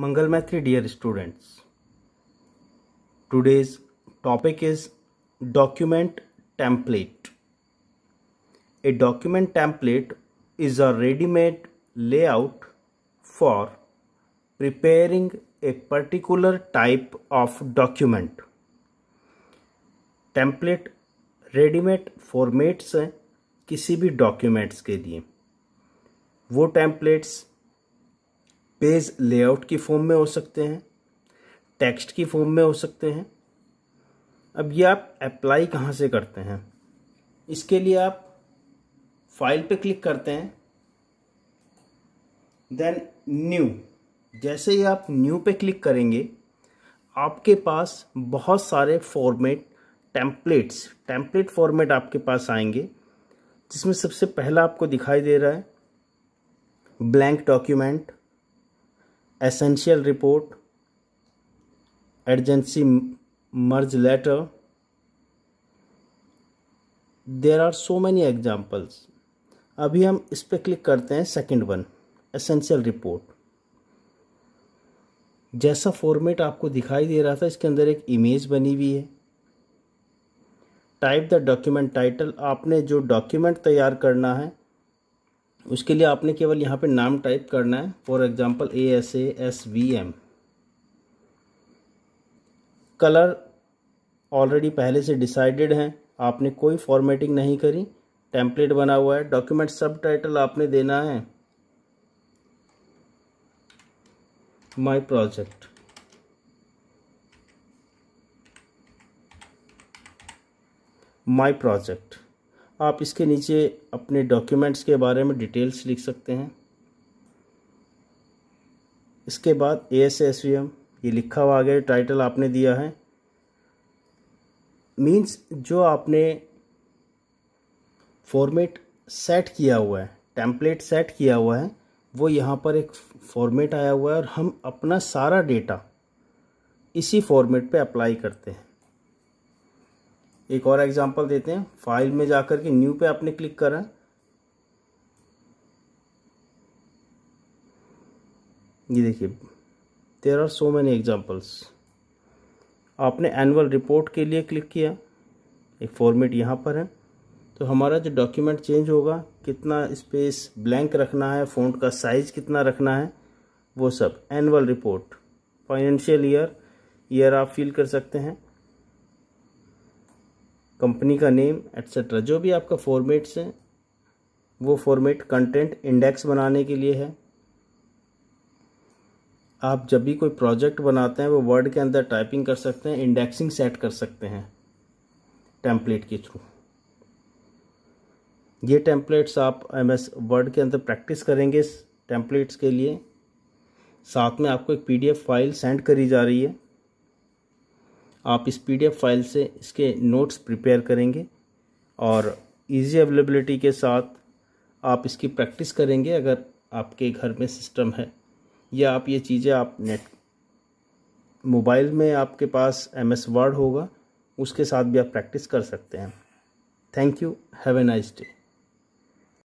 मंगल मैथ्री dear students today's topic is document template a document template is a readymade layout for preparing a particular type of document template readymade formats हैं किसी भी documents के लिए वो templates page layout की form में हो सकते हैं टेक्स्ट की फॉर्म में हो सकते हैं अब ये आप अप्लाई कहाँ से करते हैं इसके लिए आप फाइल पे क्लिक करते हैं देन न्यू जैसे ही आप न्यू पे क्लिक करेंगे आपके पास बहुत सारे फॉर्मेट टेम्पलेट्स टेम्पलेट फॉर्मेट आपके पास आएंगे जिसमें सबसे पहला आपको दिखाई दे रहा है blank document essential report agency merge letter there are so many examples अभी हम इस पर क्लिक करते हैं सेकेंड वन एसेंशियल रिपोर्ट जैसा फॉर्मेट आपको दिखाई दे रहा था इसके अंदर एक इमेज बनी हुई है टाइप द डॉक्यूमेंट टाइटल आपने जो डॉक्यूमेंट तैयार करना है उसके लिए आपने केवल यहाँ पे नाम टाइप करना है for example A S A S V M colour already पहले से डिसाइडेड हैं आपने कोई फॉर्मेटिंग नहीं करी टेम्पलेट बना हुआ है डॉक्यूमेंट सब टाइटल आपने देना है माई प्रोजेक्ट माई प्रोजेक्ट आप इसके नीचे अपने डॉक्यूमेंट्स के बारे में डिटेल्स लिख सकते हैं इसके बाद A S S V M ये लिखा हुआ आगे टाइटल आपने दिया है मींस जो आपने फॉर्मेट सेट किया हुआ है टेम्पलेट सेट किया हुआ है वो यहाँ पर एक फॉर्मेट आया हुआ है और हम अपना सारा डेटा इसी फॉर्मेट पे अप्लाई करते हैं एक और एग्जांपल देते हैं फाइल में जाकर के न्यू पे आपने क्लिक करा ये देखिए there are so many examples आपने एनुअल रिपोर्ट के लिए क्लिक किया एक फॉर्मेट यहाँ पर है तो हमारा जो डॉक्यूमेंट चेंज होगा कितना स्पेस ब्लैंक रखना है फ़ॉन्ट का साइज़ कितना रखना है वो सब annual report financial year year आप फिल कर सकते हैं कंपनी का नेम एट्सेट्रा जो भी आपका फॉर्मेट्स है वो फॉर्मेट कंटेंट इंडेक्स बनाने के लिए है आप जब भी कोई प्रोजेक्ट बनाते हैं वो वर्ड के अंदर टाइपिंग कर सकते हैं इंडेक्सिंग सेट कर सकते हैं टेम्पलेट के थ्रू ये टेम्पलेट्स आप एम एस वर्ड के अंदर प्रैक्टिस करेंगे टेम्पलेट्स के लिए साथ में आपको एक पीडीएफ फाइल सेंड करी जा रही है आप इस पीडीएफ फाइल से इसके नोट्स प्रिपेयर करेंगे और इजी अवेलेबिलिटी के साथ आप इसकी प्रैक्टिस करेंगे अगर आपके घर में सिस्टम है या आप ये चीज़ें आप नेट मोबाइल में आपके पास एम एस वर्ड होगा उसके साथ भी आप प्रैक्टिस कर सकते हैं thank you have a nice day